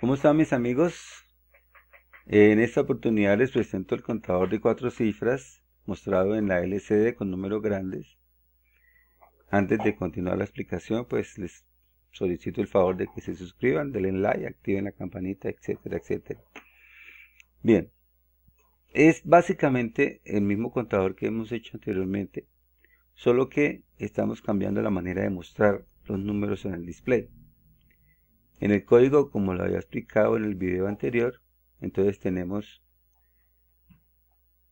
¿Cómo están mis amigos? Eh, en esta oportunidad les presento el contador de cuatro cifras mostrado en la LCD con números grandes. Antes de continuar la explicación, pues les solicito el favor de que se suscriban, denle like, activen la campanita, etcétera, etcétera. Bien, es básicamente el mismo contador que hemos hecho anteriormente, solo que estamos cambiando la manera de mostrar los números en el display. En el código, como lo había explicado en el video anterior, entonces tenemos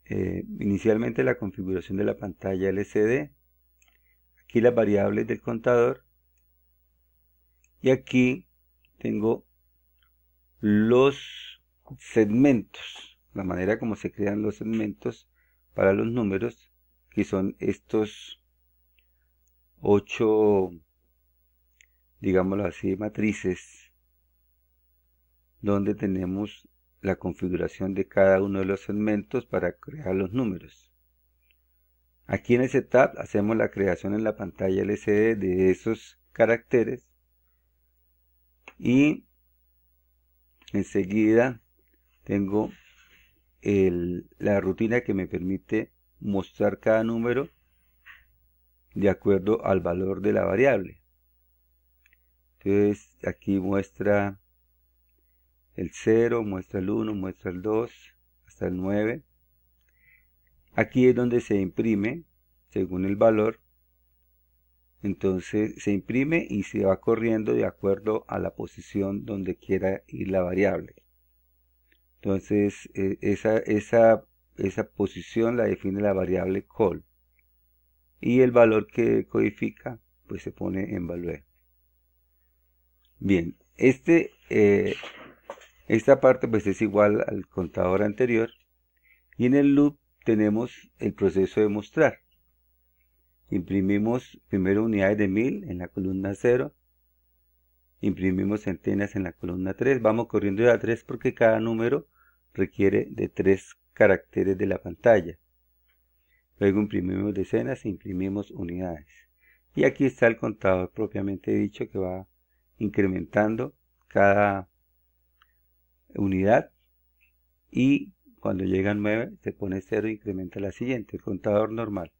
eh, inicialmente la configuración de la pantalla LCD, aquí las variables del contador y aquí tengo los segmentos, la manera como se crean los segmentos para los números, que son estos ocho digámoslo así, matrices, donde tenemos la configuración de cada uno de los segmentos para crear los números. Aquí en el setup hacemos la creación en la pantalla LCD de esos caracteres y enseguida tengo la rutina que me permite mostrar cada número de acuerdo al valor de la variable. Entonces, aquí muestra el 0, muestra el 1, muestra el 2, hasta el 9. Aquí es donde se imprime, según el valor. Entonces se imprime y se va corriendo de acuerdo a la posición donde quiera ir la variable. Entonces e, esa, esa, esa posición la define la variable call. Y el valor que codifica pues se pone en value. Bien, este, eh, esta parte pues es igual al contador anterior. Y en el loop tenemos el proceso de mostrar. Imprimimos primero unidades de 1000 en la columna 0. Imprimimos centenas en la columna 3. Vamos corriendo de a 3 porque cada número requiere de 3 caracteres de la pantalla. Luego imprimimos decenas e imprimimos unidades. Y aquí está el contador propiamente dicho que va incrementando cada unidad y cuando llegan 9 se pone 0 e incrementa la siguiente, el contador normal.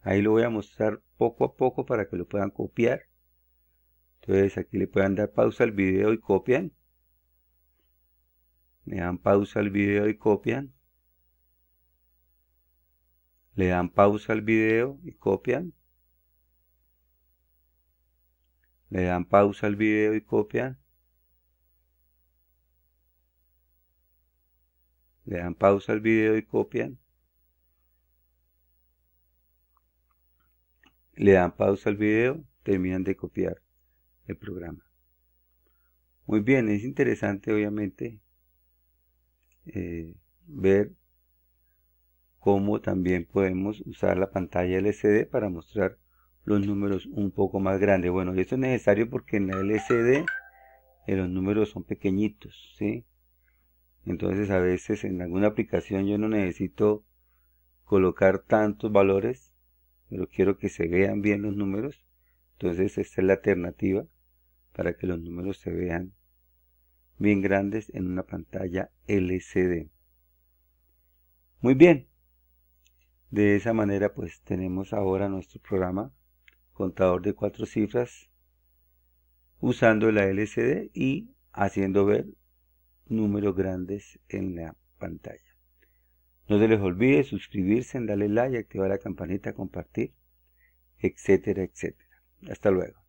Ahí lo voy a mostrar poco a poco para que lo puedan copiar. Entonces aquí le puedan dar pausa al video y copian. Le dan pausa al video y copian. Le dan pausa al video y copian. le dan pausa al video y copian, le dan pausa al video y copian, le dan pausa al video, terminan de copiar el programa. Muy bien, es interesante obviamente eh, ver cómo también podemos usar la pantalla LCD para mostrar los números un poco más grandes. Bueno, esto es necesario porque en la LCD eh, los números son pequeñitos, ¿sí? Entonces a veces en alguna aplicación yo no necesito colocar tantos valores, pero quiero que se vean bien los números. Entonces esta es la alternativa para que los números se vean bien grandes en una pantalla LCD. Muy bien. De esa manera pues tenemos ahora nuestro programa contador de cuatro cifras usando la LCD y haciendo ver números grandes en la pantalla. No se les olvide suscribirse, darle like, activar la campanita, compartir, etcétera, etcétera. Hasta luego.